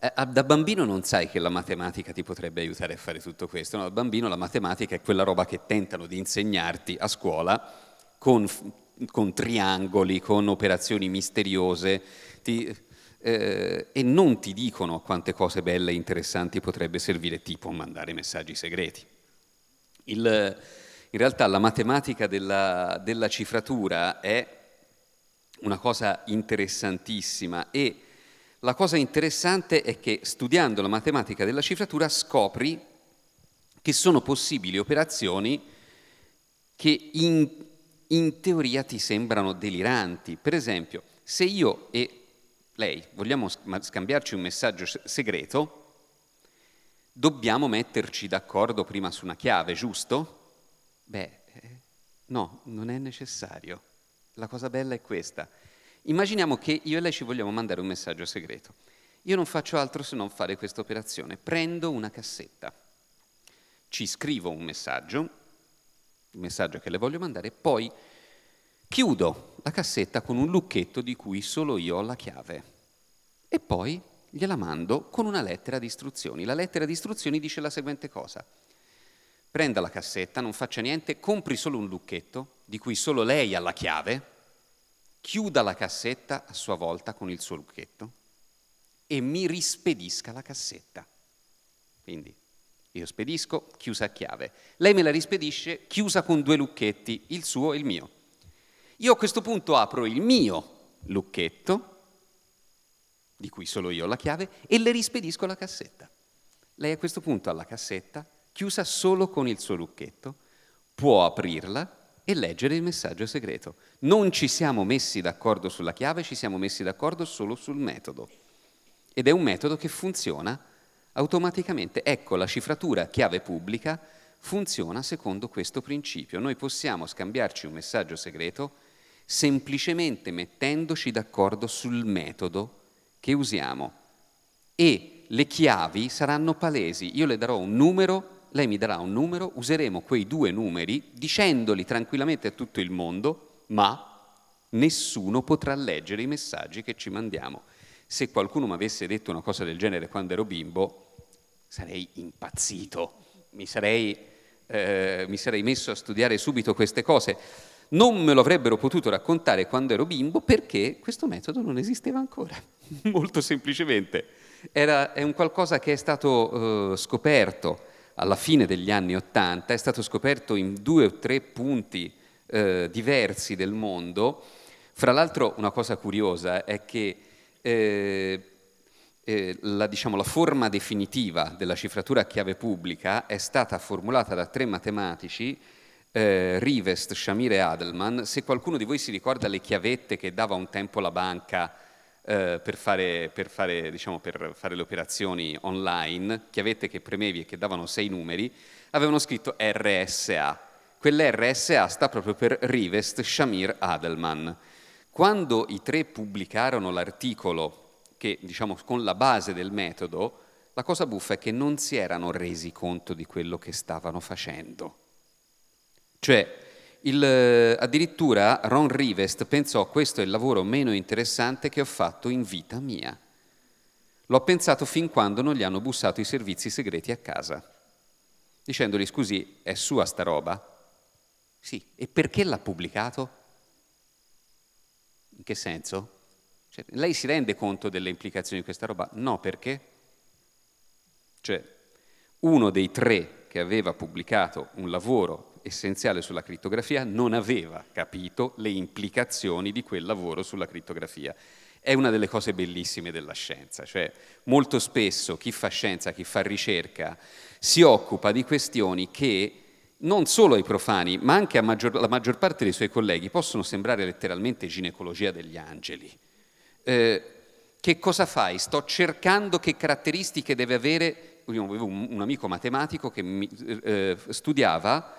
[SPEAKER 3] Eh, ah, da bambino non sai che la matematica ti potrebbe aiutare a fare tutto questo, no? da bambino la matematica è quella roba che tentano di insegnarti a scuola con, con triangoli, con operazioni misteriose ti, eh, e non ti dicono quante cose belle e interessanti potrebbe servire tipo mandare messaggi segreti. Il, in realtà la matematica della, della cifratura è una cosa interessantissima e la cosa interessante è che studiando la matematica della cifratura scopri che sono possibili operazioni che in, in teoria ti sembrano deliranti. Per esempio, se io e lei vogliamo scambiarci un messaggio segreto, dobbiamo metterci d'accordo prima su una chiave, giusto? Beh, eh, no, non è necessario. La cosa bella è questa Immaginiamo che io e lei ci vogliamo mandare un messaggio segreto. Io non faccio altro se non fare questa operazione. Prendo una cassetta, ci scrivo un messaggio, il messaggio che le voglio mandare, poi chiudo la cassetta con un lucchetto di cui solo io ho la chiave e poi gliela mando con una lettera di istruzioni. La lettera di istruzioni dice la seguente cosa. Prenda la cassetta, non faccia niente, compri solo un lucchetto di cui solo lei ha la chiave chiuda la cassetta a sua volta con il suo lucchetto e mi rispedisca la cassetta. Quindi io spedisco chiusa a chiave, lei me la rispedisce chiusa con due lucchetti, il suo e il mio. Io a questo punto apro il mio lucchetto, di cui solo io ho la chiave, e le rispedisco la cassetta. Lei a questo punto ha la cassetta chiusa solo con il suo lucchetto, può aprirla e leggere il messaggio segreto. Non ci siamo messi d'accordo sulla chiave, ci siamo messi d'accordo solo sul metodo. Ed è un metodo che funziona automaticamente. Ecco, la cifratura chiave pubblica funziona secondo questo principio. Noi possiamo scambiarci un messaggio segreto semplicemente mettendoci d'accordo sul metodo che usiamo. E le chiavi saranno palesi. Io le darò un numero lei mi darà un numero, useremo quei due numeri dicendoli tranquillamente a tutto il mondo, ma nessuno potrà leggere i messaggi che ci mandiamo. Se qualcuno mi avesse detto una cosa del genere quando ero bimbo, sarei impazzito, mi sarei, eh, mi sarei messo a studiare subito queste cose. Non me lo avrebbero potuto raccontare quando ero bimbo perché questo metodo non esisteva ancora, molto semplicemente. Era, è un qualcosa che è stato eh, scoperto alla fine degli anni Ottanta, è stato scoperto in due o tre punti eh, diversi del mondo. Fra l'altro una cosa curiosa è che eh, eh, la, diciamo, la, forma definitiva della cifratura a chiave pubblica è stata formulata da tre matematici, eh, Rivest, Shamir e Adelman. Se qualcuno di voi si ricorda le chiavette che dava un tempo la banca eh, per, fare, per, fare, diciamo, per fare le operazioni online, chiavette che premevi e che davano sei numeri, avevano scritto RSA. Quella RSA sta proprio per Rivest Shamir Adelman. Quando i tre pubblicarono l'articolo, che diciamo con la base del metodo, la cosa buffa è che non si erano resi conto di quello che stavano facendo. Cioè, il, eh, addirittura Ron Rivest pensò questo è il lavoro meno interessante che ho fatto in vita mia. L'ho pensato fin quando non gli hanno bussato i servizi segreti a casa, dicendogli scusi, è sua sta roba? Sì, e perché l'ha pubblicato? In che senso? Cioè, lei si rende conto delle implicazioni di questa roba? No, perché? Cioè, uno dei tre che aveva pubblicato un lavoro essenziale sulla crittografia non aveva capito le implicazioni di quel lavoro sulla crittografia. È una delle cose bellissime della scienza, cioè molto spesso chi fa scienza, chi fa ricerca, si occupa di questioni che non solo ai profani, ma anche alla maggior, maggior parte dei suoi colleghi possono sembrare letteralmente ginecologia degli angeli. Eh, che cosa fai? Sto cercando che caratteristiche deve avere io avevo un, amico matematico che mi, eh, studiava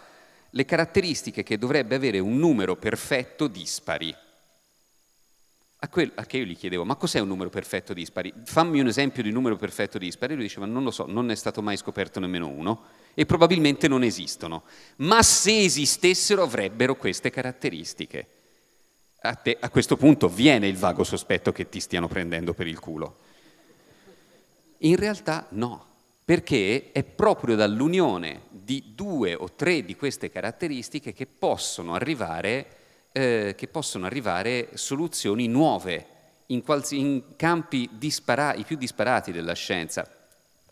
[SPEAKER 3] le caratteristiche che dovrebbe avere un numero perfetto dispari. A, quel, a che io gli chiedevo, ma cos'è un numero perfetto dispari? Fammi un esempio di numero perfetto dispari. Lui diceva, non lo so, non è stato mai scoperto nemmeno uno e probabilmente non esistono. Ma se esistessero avrebbero queste caratteristiche. A, te, a questo punto viene il vago sospetto che ti stiano prendendo per il culo. In realtà no, perché è proprio dall'unione di due o tre di queste caratteristiche che possono arrivare, eh, che possono arrivare soluzioni nuove in, qualsi, in campi dispara- i più disparati della scienza.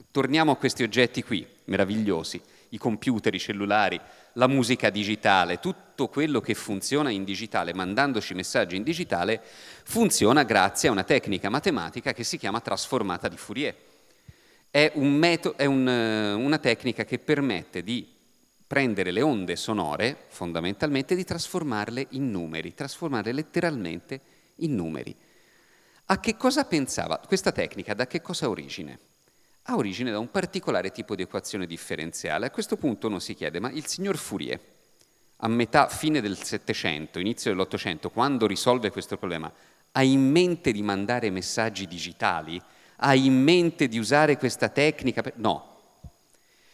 [SPEAKER 3] Torniamo a questi oggetti qui, meravigliosi, i computer, i cellulari, la musica digitale, tutto quello che funziona in digitale, mandandoci messaggi in digitale, funziona grazie a una tecnica matematica che si chiama trasformata di Fourier è, un meto- è un, eh, una tecnica che permette di prendere le onde sonore, fondamentalmente, e di trasformarle in numeri, trasformarle letteralmente in numeri. A che cosa pensava questa tecnica? Da che cosa ha origine? Ha origine da un particolare tipo di equazione differenziale. A questo punto uno si chiede, ma il signor Fourier, a metà fine del Settecento, inizio dell'Ottocento, quando risolve questo problema, ha in mente di mandare messaggi digitali hai in mente di usare questa tecnica? Per... No.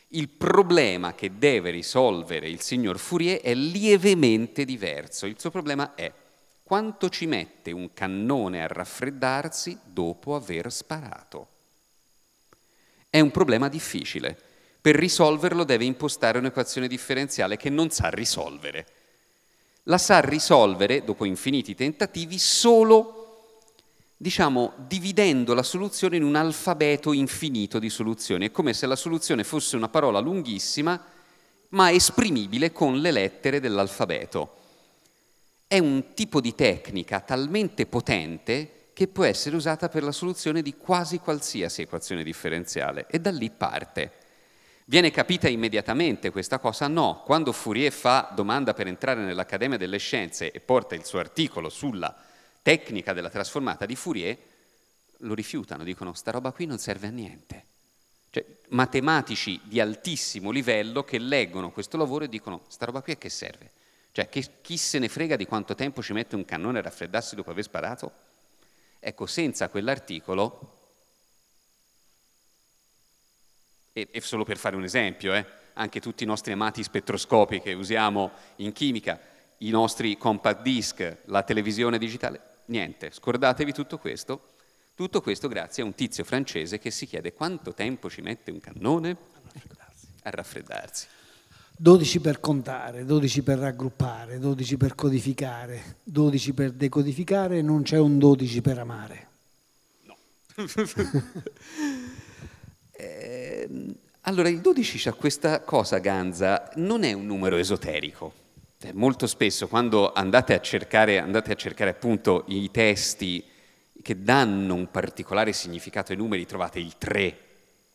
[SPEAKER 3] Il problema che deve risolvere il signor Fourier è lievemente diverso. Il suo problema è quanto ci mette un cannone a raffreddarsi dopo aver sparato. È un problema difficile. Per risolverlo deve impostare un'equazione differenziale che non sa risolvere. La sa risolvere, dopo infiniti tentativi, solo diciamo, dividendo la soluzione in un alfabeto infinito di soluzioni. È come se la soluzione fosse una parola lunghissima, ma esprimibile con le lettere dell'alfabeto. È un tipo di tecnica talmente potente che può essere usata per la soluzione di quasi qualsiasi equazione differenziale e da lì parte. Viene capita immediatamente questa cosa? No, quando Fourier fa domanda per entrare nell'Accademia delle Scienze e porta il suo articolo sulla tecnica della trasformata di Fourier, lo rifiutano, dicono sta roba qui non serve a niente. Cioè, matematici di altissimo livello che leggono questo lavoro e dicono sta roba qui a che serve? Cioè, che, chi se ne frega di quanto tempo ci mette un cannone a raffreddarsi dopo aver sparato? Ecco, senza quell'articolo, e, e solo per fare un esempio, eh, anche tutti i nostri amati spettroscopi che usiamo in chimica, i nostri compact disc, la televisione digitale, Niente, scordatevi tutto questo. Tutto questo grazie a un tizio francese che si chiede quanto tempo ci mette un cannone a raffreddarsi.
[SPEAKER 2] 12 per contare, 12 per raggruppare, 12 per codificare, 12 per decodificare, non c'è un 12 per amare. No.
[SPEAKER 3] eh, allora, il 12 ha questa cosa, Ganza, non è un numero esoterico cioè, molto spesso quando andate a cercare, andate a cercare appunto i testi che danno un particolare significato ai numeri, trovate il 3,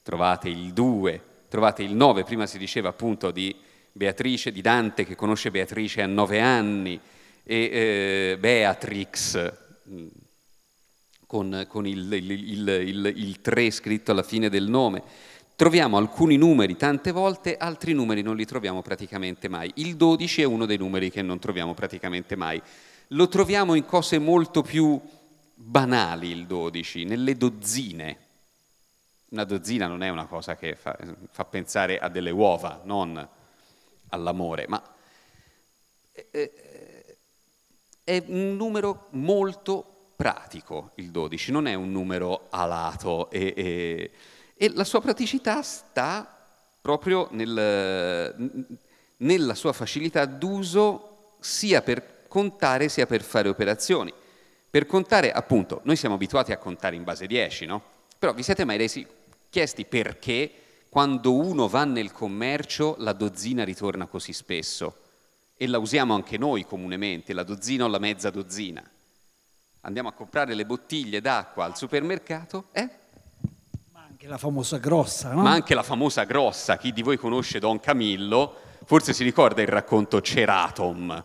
[SPEAKER 3] trovate il 2, trovate il 9, prima si diceva appunto di Beatrice, di Dante che conosce Beatrice a 9 anni, e eh, Beatrix mm, con, con il, il 3 scritto alla fine del nome. Troviamo alcuni numeri tante volte, altri numeri non li troviamo praticamente mai. Il 12 è uno dei numeri che non troviamo praticamente mai. Lo troviamo in cose molto più banali il 12, nelle dozzine. Una dozzina non è una cosa che fa, fa pensare a delle uova, non all'amore, ma eh, eh, è un numero molto pratico il 12, non è un numero alato e, e e la sua praticità sta proprio nel, nella sua facilità d'uso sia per contare sia per fare operazioni. Per contare, appunto, noi siamo abituati a contare in base 10, no? Però vi siete mai resi chiesti perché quando uno va nel commercio la dozzina ritorna così spesso? E la usiamo anche noi comunemente, la dozzina o la mezza dozzina. Andiamo a comprare le bottiglie d'acqua al supermercato, eh?
[SPEAKER 2] Anche la famosa grossa, no? Ma
[SPEAKER 3] anche la famosa grossa, chi di voi conosce Don Camillo, forse si ricorda il racconto Ceratom.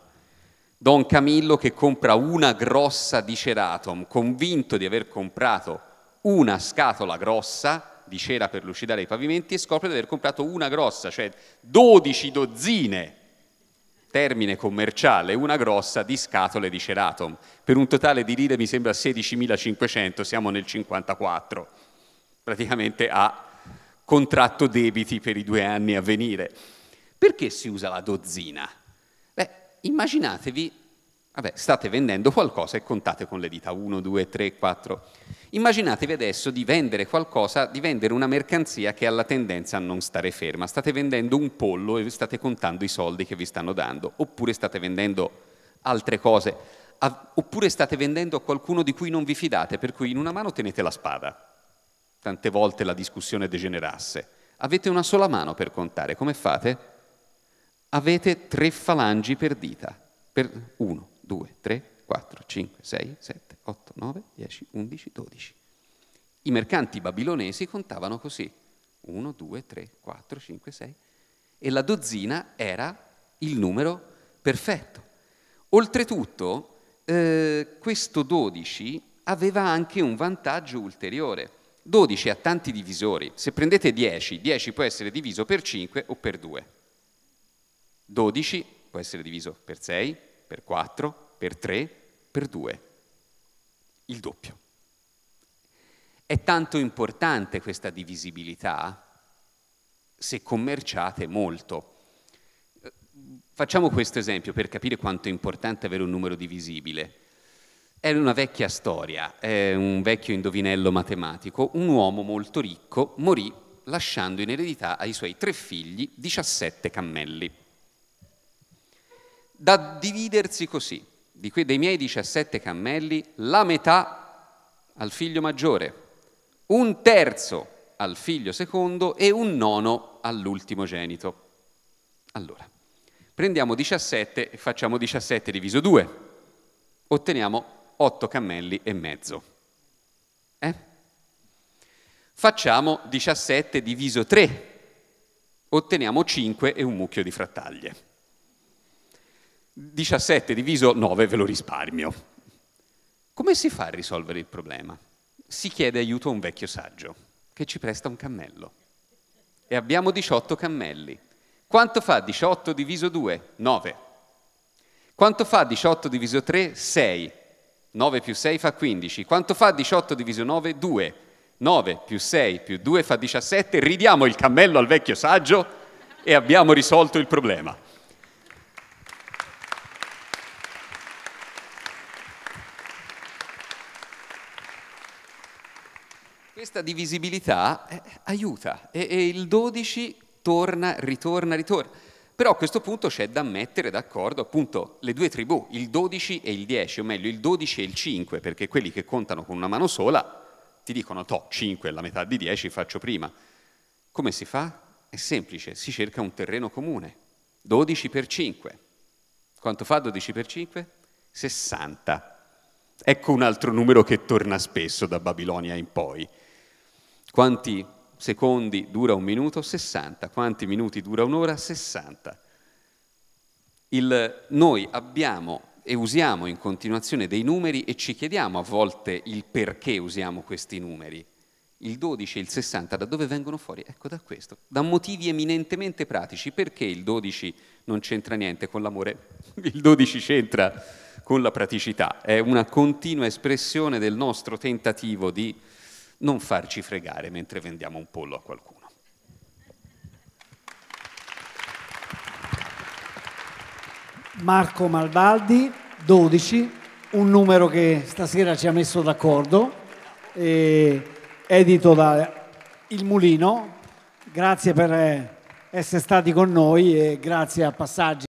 [SPEAKER 3] Don Camillo che compra una grossa di Ceratom, convinto di aver comprato una scatola grossa di cera per lucidare i pavimenti e scopre di aver comprato una grossa, cioè 12 dozzine, termine commerciale, una grossa di scatole di Ceratom, per un totale di lire mi sembra 16.500, siamo nel 54 praticamente ha contratto debiti per i due anni a venire. Perché si usa la dozzina? Beh, immaginatevi, vabbè, state vendendo qualcosa e contate con le dita 1, 2, 3, 4. Immaginatevi adesso di vendere qualcosa, di vendere una mercanzia che ha la tendenza a non stare ferma. State vendendo un pollo e state contando i soldi che vi stanno dando, oppure state vendendo altre cose, oppure state vendendo a qualcuno di cui non vi fidate, per cui in una mano tenete la spada, tante volte la discussione degenerasse. Avete una sola mano per contare, come fate? Avete tre falangi per dita, per 1, 2, 3, 4, 5, 6, 7, 8, 9, 10, 11, 12. I mercanti babilonesi contavano così, 1, 2, 3, 4, 5, 6, e la dozzina era il numero perfetto. Oltretutto, eh, questo 12 aveva anche un vantaggio ulteriore 12 ha tanti divisori, se prendete 10, 10 può essere diviso per 5 o per 2. 12 può essere diviso per 6, per 4, per 3, per 2. Il doppio. È tanto importante questa divisibilità se commerciate molto. Facciamo questo esempio per capire quanto è importante avere un numero divisibile. Era una vecchia storia, è un vecchio indovinello matematico. Un uomo molto ricco morì lasciando in eredità ai suoi tre figli 17 cammelli. Da dividersi così, di que- dei miei 17 cammelli, la metà al figlio maggiore, un terzo al figlio secondo e un nono all'ultimo genito. Allora, prendiamo 17 e facciamo 17 diviso 2, otteniamo 8 cammelli e mezzo. Eh? Facciamo 17 diviso 3, otteniamo 5 e un mucchio di frattaglie. 17 diviso 9 ve lo risparmio. Come si fa a risolvere il problema? Si chiede aiuto a un vecchio saggio che ci presta un cammello. E abbiamo 18 cammelli. Quanto fa 18 diviso 2? 9. Quanto fa 18 diviso 3? 6. 9 più 6 fa 15. Quanto fa 18 diviso 9? 2. 9 più 6 più 2 fa 17. Ridiamo il cammello al vecchio saggio e abbiamo risolto il problema. Questa divisibilità eh, aiuta e, e il 12 torna, ritorna, ritorna. Però a questo punto c'è da mettere d'accordo appunto le due tribù, il 12 e il 10, o meglio il 12 e il 5, perché quelli che contano con una mano sola ti dicono to, 5 è la metà di 10, faccio prima. Come si fa? È semplice, si cerca un terreno comune. 12 per 5. Quanto fa 12 per 5? 60. Ecco un altro numero che torna spesso da Babilonia in poi. Quanti secondi dura un minuto, 60. Quanti minuti dura un'ora? 60. Il, noi abbiamo e usiamo in continuazione dei numeri e ci chiediamo a volte il perché usiamo questi numeri. Il 12 e il 60 da dove vengono fuori? Ecco da questo, da motivi eminentemente pratici. Perché il 12 non c'entra niente con l'amore? Il 12 c'entra con la praticità, è una continua espressione del nostro tentativo di non farci fregare mentre vendiamo un pollo a qualcuno.
[SPEAKER 2] Marco Malvaldi, 12, un numero che stasera ci ha messo d'accordo, edito da Il Mulino. Grazie per eh, essere stati con noi e grazie a Passaggi.